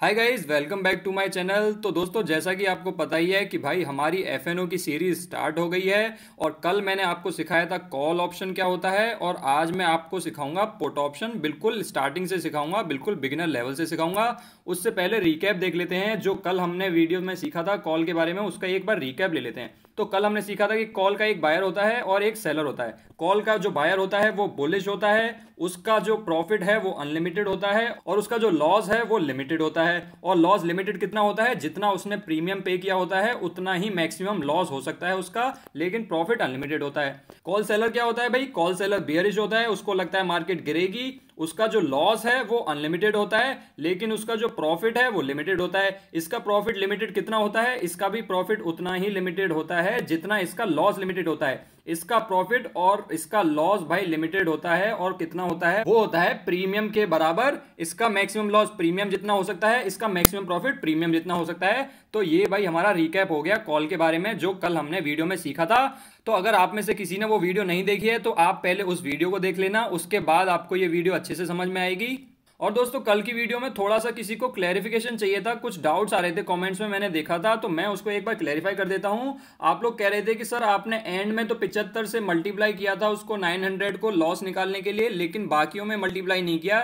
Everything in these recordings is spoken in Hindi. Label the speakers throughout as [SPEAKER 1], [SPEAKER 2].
[SPEAKER 1] hi guys welcome back to my channel तो दोस्तों जैसा कि आपको पता ही है कि भाई हमारी एफ की सीरीज स्टार्ट हो गई है और कल मैंने आपको सिखाया था कॉल ऑप्शन क्या होता है और आज मैं आपको सिखाऊंगा पुट ऑप्शन बिल्कुल स्टार्टिंग से सिखाऊंगा बिल्कुल बिगिनर लेवल से सिखाऊंगा उससे पहले रिकैप देख लेते हैं जो कल हमने वीडियो में सीखा था कॉल के बारे में उसका एक बार रिकैप ले लेते हैं तो कल हमने सीखा था कि कॉल का एक बायर होता है और एक सेलर होता है कॉल का जो बायर होता है वो बुलिश होता है उसका जो प्रॉफिट है वो अनलिमिटेड होता है और उसका जो लॉस है वो लिमिटेड होता है और लॉस लिमिटेड कितना होता है जितना उसने प्रीमियम पे किया होता है उतना ही मैक्सिमम लॉस हो सकता है उसका लेकिन प्रॉफिट अनलिमिटेड होता है कॉल सेलर क्या होता है भाई कॉल सेलर बियरिश होता है उसको लगता है मार्केट गिरेगी उसका जो लॉस है वो अनलिमिटेड होता है लेकिन उसका जो प्रॉफिट है वो लिमिटेड होता है इसका प्रॉफिट लिमिटेड कितना होता है इसका भी प्रॉफिट उतना ही लिमिटेड होता है जितना इसका लॉस लिमिटेड होता है इसका प्रॉफिट और इसका लॉस भाई लिमिटेड होता है और कितना होता है वो होता है प्रीमियम के बराबर इसका मैक्सिमम लॉस प्रीमियम जितना हो सकता है इसका मैक्सिमम प्रॉफिट प्रीमियम जितना हो सकता है तो ये भाई हमारा रिकैप हो गया कॉल के बारे में जो कल हमने वीडियो में सीखा था तो अगर आप में से किसी ने वो वीडियो नहीं देखी है तो आप पहले उस वीडियो को देख लेना उसके बाद आपको ये वीडियो अच्छे से समझ में आएगी और दोस्तों कल की वीडियो में थोड़ा सा किसी को क्लैरिफिकेशन चाहिए था कुछ डाउट्स आ रहे थे कमेंट्स में मैंने देखा था तो मैं उसको एक बार क्लैरिफाई कर देता हूं आप लोग कह रहे थे कि सर आपने एंड में तो पिचहत्तर से मल्टीप्लाई किया था उसको 900 को लॉस निकालने के लिए लेकिन बाकियों में मल्टीप्लाई नहीं किया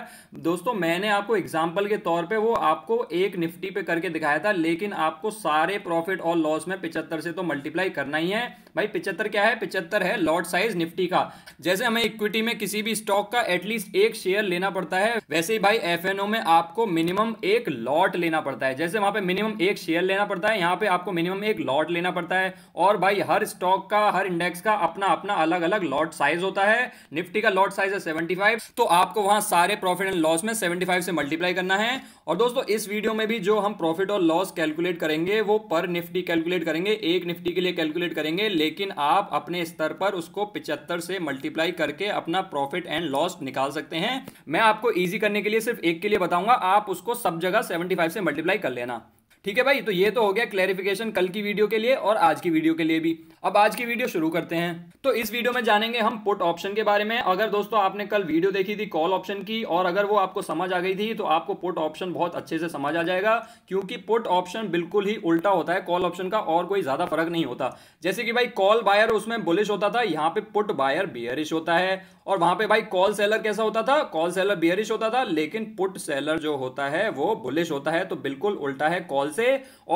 [SPEAKER 1] दोस्तों मैंने आपको एग्जाम्पल के तौर पर वो आपको एक निफ्टी पे करके दिखाया था लेकिन आपको सारे प्रॉफिट और लॉस में पिचहत्तर से तो मल्टीप्लाई करना ही है भाई पिचहत्तर क्या है पिचहत्तर है लॉट साइज निफ्टी का जैसे हमें इक्विटी में किसी भी स्टॉक का एटलीस्ट एक शेयर लेना पड़ता है वैसे भाई एफ में आपको मिनिमम एक लॉट लेना पड़ता है जैसे वहां पे मिनिमम एक शेयर लेना पड़ता है यहाँ पे आपको मिनिमम एक लॉट लेना पड़ता है और भाई हर स्टॉक का हर इंडेक्स का अपना अपना अलग अलग लॉट साइज होता है निफ्टी का लॉट साइज है 75 तो आपको वहां सारे प्रॉफिट एंड लॉस में 75 से मल्टीप्लाई करना है और दोस्तों इस वीडियो में भी जो हम प्रॉफिट और लॉस कैलकुलेट करेंगे वो पर निफ्टी कैलकुलेट करेंगे एक निफ्टी के लिए कैलकुलेट करेंगे लेकिन आप अपने स्तर पर उसको पिचहत्तर से मल्टीप्लाई करके अपना प्रॉफिट एंड लॉस निकाल सकते हैं मैं आपको ईजी करने के लिए सिर्फ एक के लिए बताऊंगा आप उसको सब जगह फाइव से मल्टीप्लाई कर लेना ठीक है भाई तो ये तो हो गया क्लेरिफिकेशन कल की वीडियो के लिए और आज की वीडियो के लिए भी अब आज की वीडियो शुरू करते हैं तो इस वीडियो में जानेंगे हम पुट ऑप्शन के बारे में अगर दोस्तों आपने कल वीडियो देखी थी कॉल ऑप्शन की और अगर वो आपको समझ आ गई थी तो आपको पुट ऑप्शन बहुत अच्छे से समझ आ जाएगा क्योंकि पुट ऑप्शन बिल्कुल ही उल्टा होता है कॉल ऑप्शन का और कोई ज्यादा फर्क नहीं होता जैसे कि भाई कॉल बायर उसमें बुलिश होता था यहाँ पे पुट बायर बियरिश होता है और वहां पे भाई कॉल सेलर कैसा होता था कॉल सेलर बियरिश होता था लेकिन पुट सेलर जो होता है वो बुलिश होता है तो बिल्कुल उल्टा है कॉल से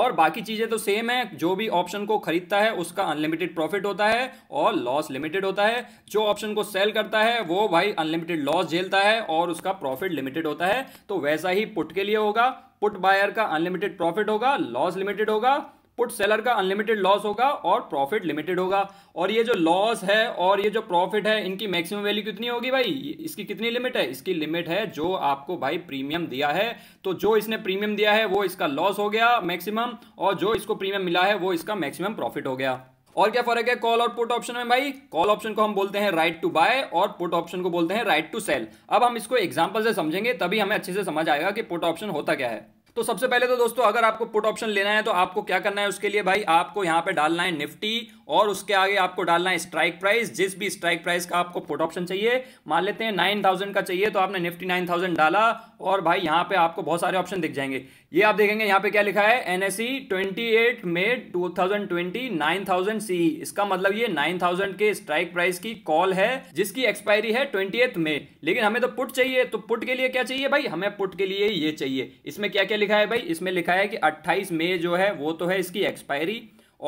[SPEAKER 1] और बाकी चीज़ें तो सेम है जो भी ऑप्शन को खरीदता है उसका अनलिमिटेड प्रॉफिट होता है और लॉस लिमिटेड होता है जो ऑप्शन को सेल करता है वो भाई अनलिमिटेड लॉस झेलता है और उसका प्रॉफिट लिमिटेड होता है तो वैसा ही पुट के लिए होगा पुट बायर का अनलिमिटेड प्रॉफिट होगा लॉस लिमिटेड होगा पुट सेलर का अनलिमिटेड लॉस होगा और प्रॉफिट लिमिटेड होगा और ये जो लॉस है और ये जो प्रॉफिट है इनकी मैक्सिमम वैल्यू कितनी होगी भाई इसकी कितनी लिमिट है इसकी लिमिट है जो आपको भाई प्रीमियम दिया है तो जो इसने प्रीमियम दिया है वो इसका लॉस हो गया मैक्सिमम और जो इसको प्रीमियम मिला है वो इसका मैक्सिमम प्रॉफिट हो गया और क्या फर्क है कॉल और पुट ऑप्शन में भाई कॉल ऑप्शन को हम बोलते हैं राइट टू बाय और पुट ऑप्शन को बोलते हैं राइट टू सेल अब हम इसको एग्जाम्पल से समझेंगे तभी हमें अच्छे से समझ आएगा कि पुट ऑप्शन होता क्या है तो सबसे पहले तो दोस्तों अगर आपको पुट ऑप्शन लेना है तो आपको क्या करना है उसके लिए भाई आपको यहां पे डालना है निफ्टी और उसके आगे आपको डालना है स्ट्राइक प्राइस जिस भी स्ट्राइक प्राइस का आपको पुट ऑप्शन चाहिए मान लेते हैं नाइन थाउजेंड का चाहिए तो आपने निफ्टी नाइन थाउजेंड डाला और भाई यहां पर आपको बहुत सारे ऑप्शन दिख जाएंगे ये आप देखेंगे यहाँ पे क्या लिखा है एनएससी 28 मई 2020 9000 सी इसका मतलब ये 9000 के स्ट्राइक प्राइस की कॉल है जिसकी एक्सपायरी है ट्वेंटी मई लेकिन हमें तो पुट चाहिए तो पुट के लिए क्या चाहिए भाई हमें पुट के लिए ये चाहिए इसमें क्या क्या लिखा है भाई इसमें लिखा है कि 28 मई जो है वो तो है इसकी एक्सपायरी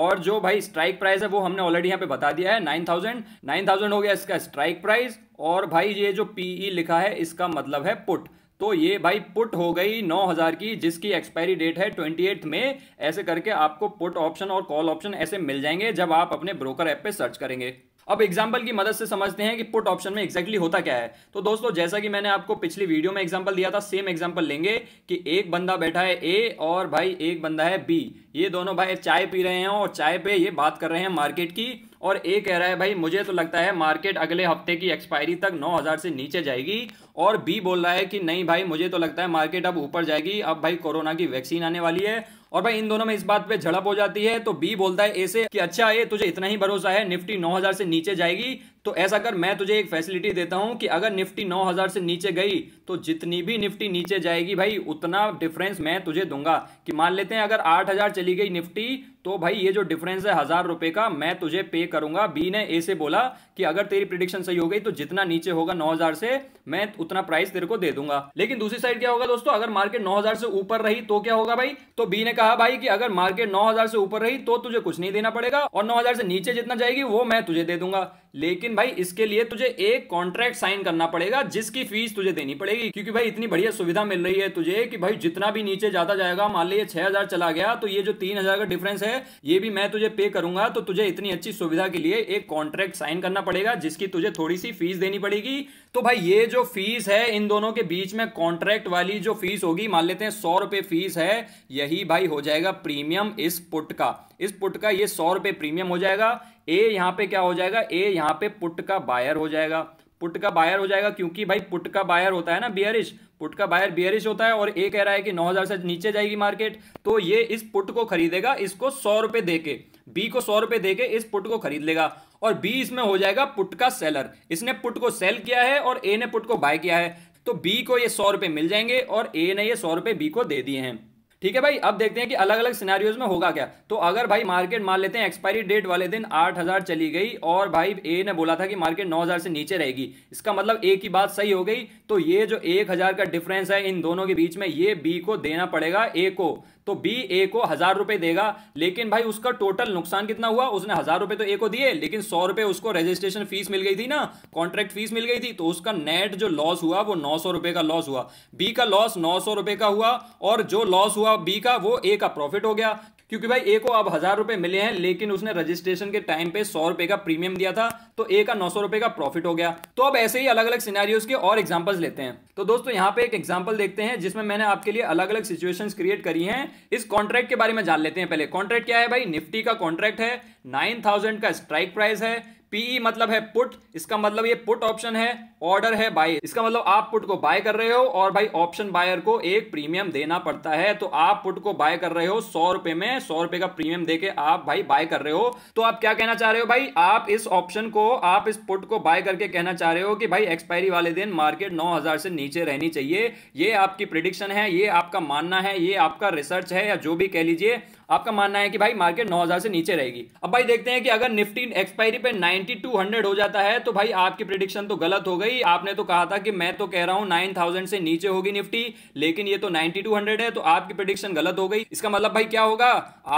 [SPEAKER 1] और जो भाई स्ट्राइक प्राइस है वो हमने ऑलरेडी यहाँ पे बता दिया है नाइन थाउजेंड नाइन थाउजेंड हो गया इसका स्ट्राइक प्राइस और भाई ये जो पीई e लिखा है इसका मतलब है पुट तो ये भाई पुट हो गई 9000 की जिसकी एक्सपायरी डेट है 28 में ऐसे करके आपको पुट ऑप्शन और कॉल ऑप्शन ऐसे मिल जाएंगे जब आप अपने ब्रोकर ऐप पे सर्च करेंगे अब एग्जाम्पल की मदद से समझते हैं कि पुट ऑप्शन में एक्जैक्टली exactly होता क्या है तो दोस्तों जैसा कि मैंने आपको पिछली वीडियो में एग्जाम्पल दिया था सेम एग्जाम्पल लेंगे कि एक बंदा बैठा है ए और भाई एक बंदा है बी ये दोनों भाई चाय पी रहे हैं और चाय पे ये बात कर रहे हैं मार्केट की और ए कह रहा है भाई मुझे तो लगता है मार्केट अगले हफ्ते की एक्सपायरी तक 9000 से नीचे जाएगी और बी बोल रहा है कि नहीं भाई मुझे तो लगता है मार्केट अब ऊपर जाएगी अब भाई कोरोना की वैक्सीन आने वाली है और भाई इन दोनों में इस बात पे झड़प हो जाती है तो बी बोलता है ए से कि अच्छा ए तुझे इतना ही भरोसा है निफ्टी 9000 से नीचे जाएगी तो ऐसा कर मैं तुझे एक फैसिलिटी देता हूं कि अगर निफ्टी 9000 से नीचे गई तो जितनी भी निफ्टी नीचे जाएगी भाई उतना डिफरेंस मैं तुझे दूंगा कि मान लेते हैं अगर 8000 चली गई निफ्टी तो भाई ये जो डिफरेंस है हजार रुपए का मैं तुझे पे करूंगा बी ने ए से बोला कि अगर तेरी प्रिडिक्शन सही हो गई तो जितना नीचे होगा नौ से मैं उतना प्राइस तेरे को दे दूंगा लेकिन दूसरी साइड क्या होगा दोस्तों अगर मार्केट नौ से ऊपर रही तो क्या होगा भाई तो बी ने कहा भाई कि अगर मार्केट नौ से ऊपर रही तो तुझे कुछ नहीं देना पड़ेगा और नौ से नीचे जितना जाएगी वो मैं तुझे दे दूंगा लेकिन भाई इसके लिए तुझे एक कॉन्ट्रैक्ट साइन करना पड़ेगा जिसकी फीस तुझे देनी पड़ेगी क्योंकि भाई इतनी बढ़िया सुविधा मिल रही है तुझे कि भाई जितना भी नीचे जाता जाएगा मान लीजिए छह हजार चला गया तो ये जो तीन हजार का डिफरेंस है ये भी मैं तुझे पे करूंगा तो तुझे इतनी अच्छी सुविधा के लिए एक कॉन्ट्रैक्ट साइन करना पड़ेगा जिसकी तुझे थोड़ी सी फीस देनी पड़ेगी तो भाई ये जो फीस है इन दोनों के बीच में कॉन्ट्रैक्ट वाली जो फीस होगी मान लेते हैं सौ फीस है यही भाई हो जाएगा प्रीमियम इस पुट का इस पुट का ये सौ रुपये प्रीमियम हो जाएगा ए यहाँ पे क्या हो जाएगा ए यहाँ पे पुट का बायर हो जाएगा पुट का बायर हो जाएगा क्योंकि भाई पुट का बायर होता है ना बियरिश पुट का बायर बियरिश होता है और ए कह रहा है कि 9000 से नीचे जाएगी मार्केट तो ये इस पुट को खरीदेगा इसको सौ रुपये दे के बी को सौ रुपये दे के इस पुट को खरीद लेगा और बी इसमें हो जाएगा पुट का सेलर इसने पुट को सेल किया है और ए ने पुट को बाय किया है तो बी को ये सौ रुपये मिल जाएंगे और ए ने ये सौ रुपये बी को दे दिए हैं ठीक है भाई अब देखते हैं कि अलग अलग सिनेरियोज में होगा क्या तो अगर भाई मार्केट मान लेते हैं एक्सपायरी डेट वाले दिन आठ हजार चली गई और भाई ए ने बोला था कि मार्केट नौ हजार से नीचे रहेगी इसका मतलब ए की बात सही हो गई तो ये जो एक हजार का डिफरेंस है इन दोनों के बीच में ये बी को देना पड़ेगा ए को तो बी ए को हजार रुपए देगा लेकिन भाई उसका टोटल नुकसान कितना हुआ उसने हजार रुपए तो ए को दिए लेकिन सौ रुपए उसको रजिस्ट्रेशन फीस मिल गई थी ना कॉन्ट्रैक्ट फीस मिल गई थी तो उसका नेट जो लॉस हुआ वो नौ सौ रुपए का लॉस हुआ बी का लॉस नौ सौ रुपए का हुआ और जो लॉस हुआ हुआ बी का वो ए का प्रॉफिट हो गया क्योंकि भाई ए को अब हजार रुपए मिले हैं लेकिन उसने रजिस्ट्रेशन के टाइम पे सौ रुपए का प्रीमियम दिया था तो ए का नौ सौ रुपए का प्रॉफिट हो गया तो अब ऐसे ही अलग अलग सिनेरियोस के और एग्जांपल्स लेते हैं तो दोस्तों यहाँ पे एक एग्जांपल देखते हैं जिसमें मैंने आपके लिए अलग अलग सिचुएशन क्रिएट करी है इस कॉन्ट्रैक्ट के बारे में जान लेते हैं पहले कॉन्ट्रैक्ट क्या है भाई निफ्टी का कॉन्ट्रैक्ट है नाइन का स्ट्राइक प्राइस है पीई मतलब है पुट इसका मतलब ये पुट ऑप्शन है ऑर्डर है बाय इसका मतलब आप पुट को बाय कर रहे हो और भाई ऑप्शन बायर को एक प्रीमियम देना पड़ता है तो आप पुट को बाय कर रहे हो सौ रुपए में सौ रुपए का प्रीमियम देके आप भाई बाय कर रहे हो तो आप क्या कहना चाह रहे हो भाई आप इस ऑप्शन को आप इस पुट को बाय करके कहना चाह रहे हो कि भाई एक्सपायरी वाले दिन मार्केट नौ हजार से नीचे रहनी चाहिए ये आपकी प्रिडिक्शन है ये आपका मानना है ये आपका रिसर्च है या जो भी कह लीजिए आपका मानना है कि भाई मार्केट 9000 से नीचे रहेगी अब भाई देखते हैं कि अगर निफ्टी एक्सपायरी पे 9200 हो जाता है तो भाई आपकी प्रिडिक्शन तो गलत हो गई आपने तो कहा था कि मैं तो कह रहा हूं 9000 से नीचे होगी निफ्टी लेकिन ये तो 9200 है तो आपकी प्रिडिक्शन गलत हो गई इसका मतलब भाई क्या होगा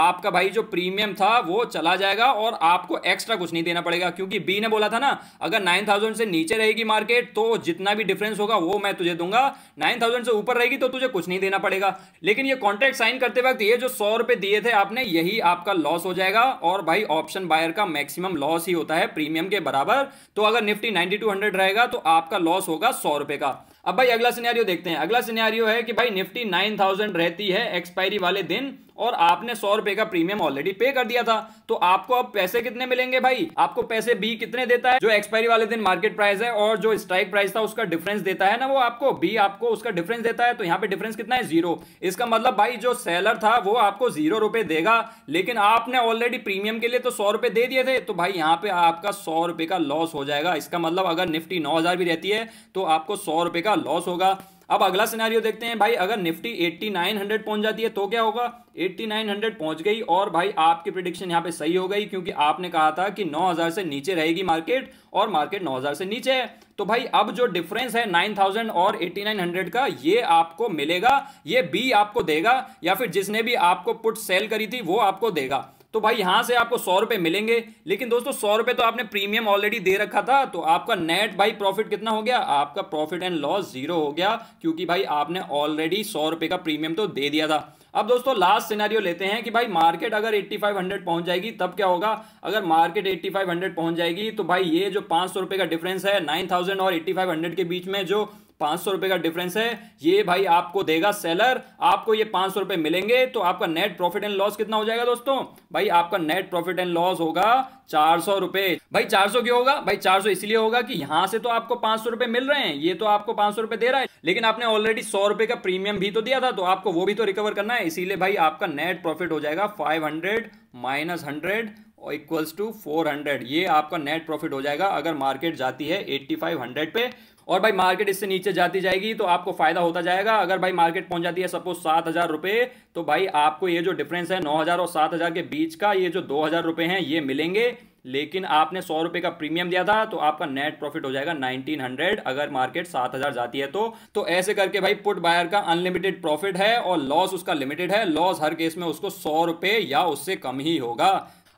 [SPEAKER 1] आपका भाई जो प्रीमियम था वो चला जाएगा और आपको एक्स्ट्रा कुछ नहीं देना पड़ेगा क्योंकि बी ने बोला था ना अगर नाइन से नीचे रहेगी मार्केट तो जितना भी डिफरेंस होगा वो मैं तुझे दूंगा नाइन से ऊपर रहेगी तो तुझे कुछ नहीं देना पड़ेगा लेकिन ये कॉन्ट्रैक्ट साइन करते वक्त ये जो सौ रुपए दिए थे आपने यही आपका लॉस हो जाएगा और भाई ऑप्शन बायर का मैक्सिमम लॉस ही होता है प्रीमियम के बराबर तो अगर निफ्टी नाइनटी टू हंड्रेड रहेगा तो आपका लॉस होगा सौ रुपए का अब भाई अगला सिनेरियो देखते हैं अगला सिनेरियो है कि भाई निफ्टी 9000 थाउजेंड रहती है एक्सपायरी वाले दिन और आपने सौ रुपए का प्रीमियम ऑलरेडी पे कर दिया था तो आपको अब पैसे कितने मिलेंगे भाई आपको पैसे बी कितने देता है जो एक्सपायरी वाले दिन मार्केट प्राइस है और जो स्ट्राइक प्राइस था उसका डिफरेंस देता है ना वो आपको बी आपको उसका डिफरेंस देता है तो यहाँ पे डिफरेंस कितना है जीरो इसका मतलब भाई जो सेलर था वो आपको जीरो रुपए देगा लेकिन आपने ऑलरेडी प्रीमियम के लिए तो सौ रुपए दे दिए थे तो भाई यहाँ पे आपका सौ रुपए का लॉस हो जाएगा इसका मतलब अगर निफ्टी नौ भी रहती है तो आपको सौ रुपए का लॉस होगा अब अगला सिनारियो देखते हैं भाई अगर निफ्टी 8900 पहुंच जाती है तो क्या होगा 8900 पहुंच गई और भाई आपकी प्रिडिक्शन यहां पे सही हो गई क्योंकि आपने कहा था कि 9000 से नीचे रहेगी मार्केट और मार्केट 9000 से नीचे है तो भाई अब जो डिफरेंस है 9000 और 8900 का ये आपको मिलेगा ये बी आपको देगा या फिर जिसने भी आपको पुट सेल करी थी वो आपको देगा तो भाई यहां से आपको सौ रुपए मिलेंगे लेकिन दोस्तों सौ रुपए तो आपने प्रीमियम ऑलरेडी दे रखा था तो आपका नेट भाई प्रॉफिट कितना हो गया आपका प्रॉफिट एंड लॉस जीरो हो गया क्योंकि भाई आपने ऑलरेडी सौ रुपए का प्रीमियम तो दे दिया था अब दोस्तों लास्ट सिनेरियो लेते हैं कि भाई मार्केट अगर 8500 पहुंच जाएगी तब क्या होगा अगर मार्केट 8500 पहुंच जाएगी तो भाई ये जो पांच सौ रुपए का डिफरेंस है 9000 और 8500 के बीच में जो पांच सौ रुपए का डिफरेंस है ये भाई आपको देगा सेलर आपको ये पांच सौ रुपए मिलेंगे तो आपका नेट प्रॉफिट एंड लॉस कितना हो जाएगा दोस्तों भाई आपका नेट प्रॉफिट एंड लॉस होगा चार सौ रुपए भाई चार सौ क्यों होगा भाई चार सौ इसलिए होगा कि यहां से तो आपको पांच सौ रुपए मिल रहे हैं ये तो आपको पांच सौ रुपए दे रहा है लेकिन आपने ऑलरेडी सौ रुपए का प्रीमियम भी तो दिया था तो आपको वो भी तो रिकवर करना है इसीलिए भाई आपका नेट प्रॉफिट हो जाएगा फाइव हंड्रेड माइनस हंड्रेड और इक्वल्स टू फोर हंड्रेड ये आपका नेट प्रॉफिट हो जाएगा अगर मार्केट जाती है एट्टी फाइव हंड्रेड पे और भाई मार्केट इससे नीचे जाती जाएगी तो आपको फायदा होता जाएगा अगर भाई मार्केट पहुंच जाती है सपोज सात हजार रुपए तो भाई आपको ये जो डिफरेंस है नौ हजार और सात हजार के बीच का ये जो दो हजार रुपए हैं ये मिलेंगे लेकिन आपने सौ रुपए का प्रीमियम दिया था तो आपका नेट प्रॉफिट हो जाएगा नाइनटीन हंड्रेड अगर मार्केट सात हजार जाती है तो तो ऐसे करके भाई पुट बायर का अनलिमिटेड प्रॉफिट है और लॉस उसका लिमिटेड है लॉस हर केस में उसको सौ रुपए या उससे कम ही होगा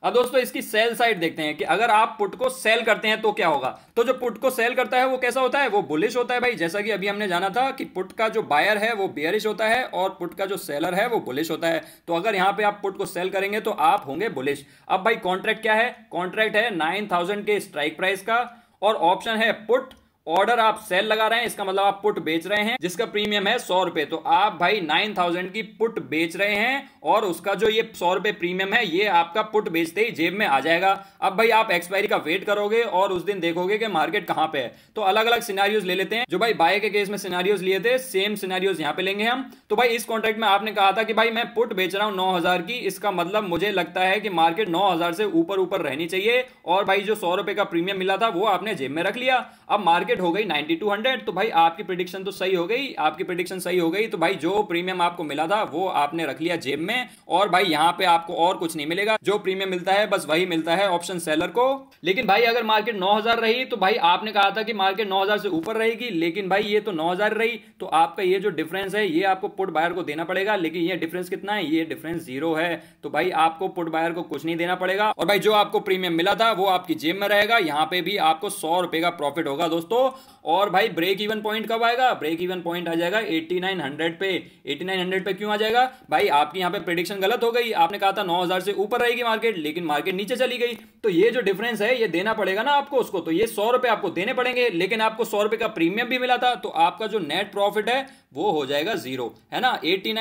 [SPEAKER 1] अब दोस्तों इसकी सेल साइड देखते हैं कि अगर आप पुट को सेल करते हैं तो क्या होगा तो जो पुट को सेल करता है वो कैसा होता है वो बुलिश होता है भाई जैसा कि अभी हमने जाना था कि पुट का जो बायर है वो बेयरिश होता है और पुट का जो सेलर है वो बुलिश होता है तो अगर यहां पे आप पुट को सेल करेंगे तो आप होंगे बुलिश अब भाई कॉन्ट्रैक्ट क्या है कॉन्ट्रैक्ट है नाइन के स्ट्राइक प्राइस का और ऑप्शन है पुट ऑर्डर आप सेल लगा रहे हैं इसका मतलब आप पुट बेच रहे हैं जिसका प्रीमियम है सौ रुपए तो आप भाई नाइन थाउजेंड की पुट बेच रहे हैं और उसका जो ये सौ रुपए प्रीमियम है ये आपका पुट बेचते ही जेब में आ जाएगा अब भाई आप एक्सपायरी का वेट करोगे और उस दिन देखोगे कि मार्केट कहां पे है तो अलग अलग सिनारियोज ले लेते हैं जो भाई बाय के केस में सिनारियोज लिए थे सेम सिनारियोज यहाँ पे लेंगे हम तो भाई इस कॉन्ट्रैक्ट में आपने कहा था कि भाई मैं पुट बेच रहा हूँ नौ हजार की इसका मतलब मुझे लगता है कि मार्केट नौ हजार से ऊपर ऊपर रहनी चाहिए और भाई जो सौ रुपए का प्रीमियम मिला था वो आपने जेब में रख लिया अब मार्केट मार्केट हो गई 9200 तो भाई आपकी प्रिडिक्शन तो सही हो गई आपकी प्रिडिक्शन सही हो गई तो भाई जो प्रीमियम आपको मिला था वो आपने रख लिया जेब में और भाई यहाँ पे आपको और कुछ नहीं मिलेगा जो प्रीमियम मिलता है बस वही मिलता है ऑप्शन सेलर को लेकिन भाई अगर मार्केट नौ रही तो भाई आपने कहा था कि मार्केट नौ से ऊपर रहेगी लेकिन भाई ये तो नौ रही तो आपका ये जो डिफरेंस है ये आपको पुट बायर को देना पड़ेगा लेकिन ये डिफरेंस कितना है ये डिफरेंस जीरो है तो भाई आपको पुट बायर को कुछ नहीं देना पड़ेगा और भाई जो आपको प्रीमियम मिला था वो आपकी जेब में रहेगा यहाँ पे भी आपको सौ रुपए का प्रॉफिट होगा दोस्तों और भाई ब्रेक इवन पॉइंट कब आएगा ब्रेक इवन पॉइंट आ जाएगा 8900 पे 8900 पे क्यों आ जाएगा भाई आपकी यहाँ पे प्रिडिक्शन गलत हो गई आपने कहा था 9000 से ऊपर रहेगी मार्केट लेकिन मार्केट नीचे चली गई तो ये जो डिफरेंस है ये देना पड़ेगा ना आपको उसको तो ये सौ रुपये आपको देने पड़ेंगे लेकिन आपको सौ रुपये का प्रीमियम भी मिला था तो आपका जो नेट प्रॉफिट है वो हो जाएगा जीरो है ना एट्टी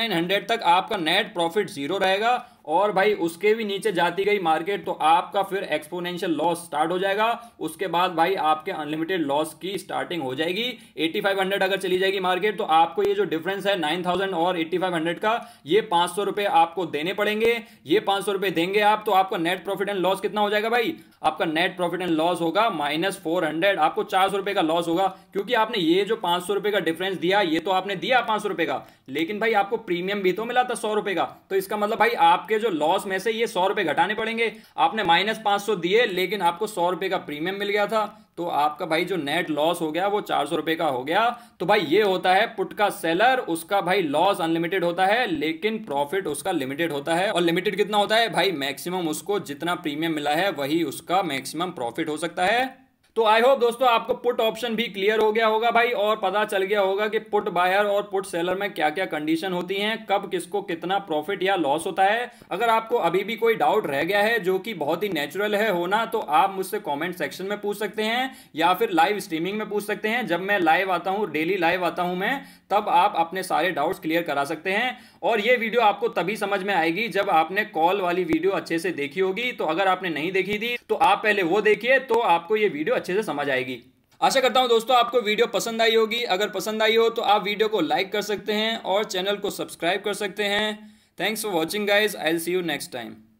[SPEAKER 1] तक आपका नेट प्रॉफिट जीरो रहेगा और भाई उसके भी नीचे जाती गई मार्केट तो आपका फिर एक्सपोनेंशियल लॉस स्टार्ट हो जाएगा उसके बाद भाई आपके अनलिमिटेड लॉस की स्टार्टिंग हो जाएगी 8500 अगर चली जाएगी मार्केट तो आपको ये जो डिफरेंस है 9000 और 8500 का ये पाँच रुपए आपको देने पड़ेंगे ये सौ रुपए देंगे आप तो आपका नेट प्रॉफिट एंड लॉस कितना हो जाएगा भाई आपका नेट प्रॉफिट एंड लॉस होगा माइनस फोर हंड्रेड आपको चार सौ रुपए का लॉस होगा क्योंकि आपने ये जो पांच सौ रुपए का डिफरेंस दिया ये तो आपने दिया पांच सौ रुपए का लेकिन भाई आपको प्रीमियम भी तो मिला था सौ रुपए का तो इसका मतलब भाई आपके आपके जो लॉस में से ये सौ रुपए घटाने पड़ेंगे आपने माइनस पांच सौ दिए लेकिन आपको सौ रुपए का प्रीमियम मिल गया था तो आपका भाई जो नेट लॉस हो गया वो चार सौ रुपए का हो गया तो भाई ये होता है पुट का सेलर उसका भाई लॉस अनलिमिटेड होता है लेकिन प्रॉफिट उसका लिमिटेड होता है और लिमिटेड कितना होता है भाई मैक्सिमम उसको जितना प्रीमियम मिला है वही उसका मैक्सिमम प्रॉफिट हो सकता है तो आई होप दोस्तों आपको पुट ऑप्शन भी क्लियर हो गया होगा भाई और पता चल गया होगा कि पुट बायर और पुट सेलर में क्या क्या कंडीशन होती हैं कब किसको कितना प्रॉफिट या लॉस होता है अगर आपको अभी भी कोई डाउट रह गया है जो कि बहुत ही नेचुरल है होना तो आप मुझसे कॉमेंट सेक्शन में पूछ सकते हैं या फिर लाइव स्ट्रीमिंग में पूछ सकते हैं जब मैं लाइव आता हूँ डेली लाइव आता हूँ मैं तब आप अपने सारे डाउट्स क्लियर करा सकते हैं और ये वीडियो आपको तभी समझ में आएगी जब आपने कॉल वाली वीडियो अच्छे से देखी होगी तो अगर आपने नहीं देखी थी तो आप पहले वो देखिए तो आपको ये वीडियो अच्छे से समझ आएगी आशा करता हूँ दोस्तों आपको वीडियो पसंद आई होगी अगर पसंद आई हो तो आप वीडियो को लाइक कर सकते हैं और चैनल को सब्सक्राइब कर सकते हैं thanks for watching guys I'll see you next time